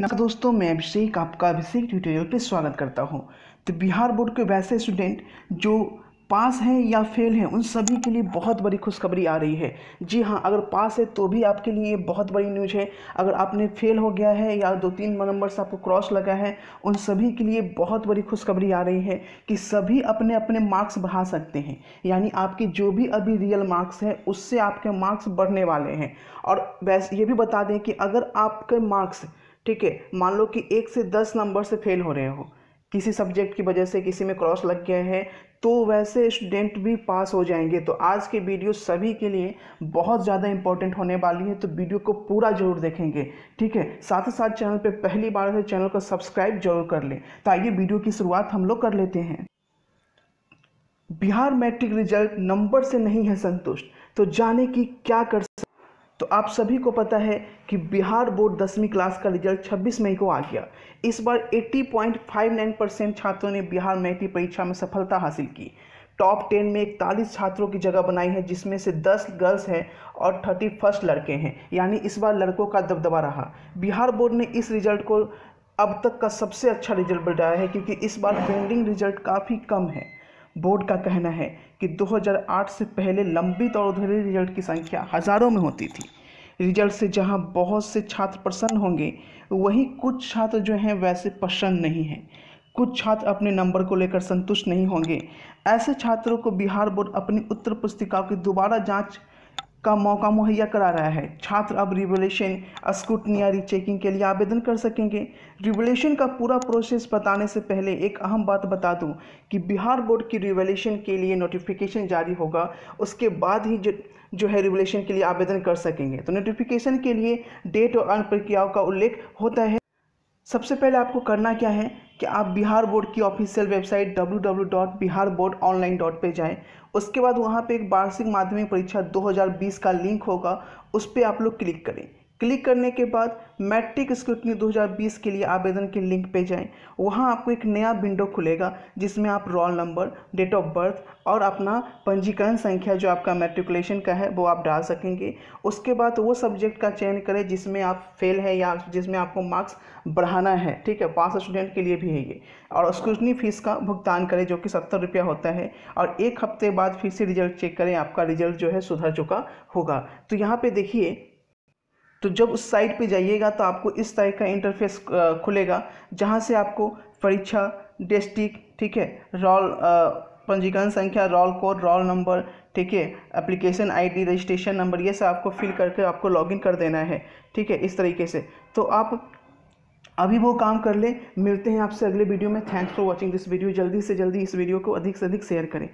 नमस्कार दोस्तों मैं अभिषेक आपका अभिषेक ट्यूटोरियल पे स्वागत करता हूँ तो बिहार बोर्ड के वैसे स्टूडेंट जो पास हैं या फेल हैं उन सभी के लिए बहुत बड़ी खुशखबरी आ रही है जी हाँ अगर पास है तो भी आपके लिए बहुत बड़ी न्यूज है अगर आपने फेल हो गया है या दो तीन नंबर से आपको क्रॉस लगा है उन सभी के लिए बहुत बड़ी खुशखबरी आ रही है कि सभी अपने अपने मार्क्स बढ़ा सकते हैं यानी आपके जो भी अभी रियल मार्क्स हैं उससे आपके मार्क्स बढ़ने वाले हैं और वैसे ये भी बता दें कि अगर आपके मार्क्स ठीक है मान लो कि एक से दस नंबर से फेल हो रहे हो किसी सब्जेक्ट की वजह से किसी में क्रॉस लग गया है तो वैसे स्टूडेंट भी पास हो जाएंगे तो आज की वीडियो सभी के लिए बहुत ज़्यादा इंपॉर्टेंट होने वाली है तो वीडियो को पूरा जरूर देखेंगे ठीक है साथ ही साथ चैनल पर पहली बार से चैनल तो को सब्सक्राइब जरूर कर लें तो आइए वीडियो की शुरुआत हम लोग कर लेते हैं बिहार मैट्रिक रिजल्ट नंबर से नहीं है संतुष्ट तो जाने की क्या कर सकते तो आप सभी को पता है कि बिहार बोर्ड दसवीं क्लास का रिजल्ट 26 मई को आ गया इस बार 80.59 परसेंट छात्रों ने बिहार मैट्रिक परीक्षा में सफलता हासिल की टॉप टेन में इकतालीस छात्रों की जगह बनाई है जिसमें से दस गर्ल्स हैं और थर्टी फर्स्ट लड़के हैं यानी इस बार लड़कों का दबदबा रहा बिहार बोर्ड ने इस रिजल्ट को अब तक का सबसे अच्छा रिजल्ट बताया है क्योंकि इस बार पेंडिंग रिजल्ट काफ़ी कम है बोर्ड का कहना है कि 2008 से पहले लंबित और उधरे रिजल्ट की संख्या हज़ारों में होती थी रिजल्ट से जहां बहुत से छात्र प्रसन्न होंगे वहीं कुछ छात्र जो हैं वैसे प्रसन्न नहीं हैं कुछ छात्र अपने नंबर को लेकर संतुष्ट नहीं होंगे ऐसे छात्रों को बिहार बोर्ड अपनी उत्तर पुस्तिकाओं की दोबारा जांच का मौका मुहैया करा रहा है छात्र अब रिवलेशन स्कूटनिया रीचेकिंग के लिए आवेदन कर सकेंगे रिवोल्यूशन का पूरा प्रोसेस बताने से पहले एक अहम बात बता दूं कि बिहार बोर्ड की रिवोल्यूशन के लिए नोटिफिकेशन जारी होगा उसके बाद ही जो जो है रिवोल्यूशन के लिए आवेदन कर सकेंगे तो नोटिफिकेशन के लिए डेट और अन्य प्रक्रियाओं का उल्लेख होता है सबसे पहले आपको करना क्या है कि आप बिहार बोर्ड की official website W W dot Bihar Board online dot पे जाएँ उसके बाद वहाँ पे एक वार्षिक माध्यमिक परीक्षा 2020 का लिंक होगा उस पर आप लोग क्लिक करें क्लिक करने के बाद मैट्रिक स्क्रूटनी 2020 के लिए आवेदन के लिंक पे जाएं वहाँ आपको एक नया विंडो खुलेगा जिसमें आप roll number date of birth और अपना पंजीकरण संख्या जो आपका मेट्रिकुलेशन का है वो आप डाल सकेंगे उसके बाद वो सब्जेक्ट का चयन करें जिसमें आप फेल है या जिसमें आपको मार्क्स बढ़ाना है ठीक है पास स्टूडेंट के लिए भी है ये और स्क्रूटनी फ़ीस का भुगतान करें जो कि सत्तर रुपया होता है और एक हफ्ते बाद फिर से रिजल्ट चेक करें आपका रिजल्ट जो है सुधर चुका होगा तो यहाँ पर देखिए तो जब उस साइट पे जाइएगा तो आपको इस तरह का इंटरफेस खुलेगा जहाँ से आपको परीक्षा डेस्टिक ठीक है रोल पंजीकरण संख्या रोल कोड रोल नंबर ठीक है एप्लीकेशन आईडी रजिस्ट्रेशन नंबर ये सब आपको फिल करके आपको लॉगिन कर देना है ठीक है इस तरीके से तो आप अभी वो काम कर लें मिलते हैं आपसे अगले वीडियो में thanks for watching this video जल्दी से जल्दी इस वीडियो को अधिक से अधिक शेयर करें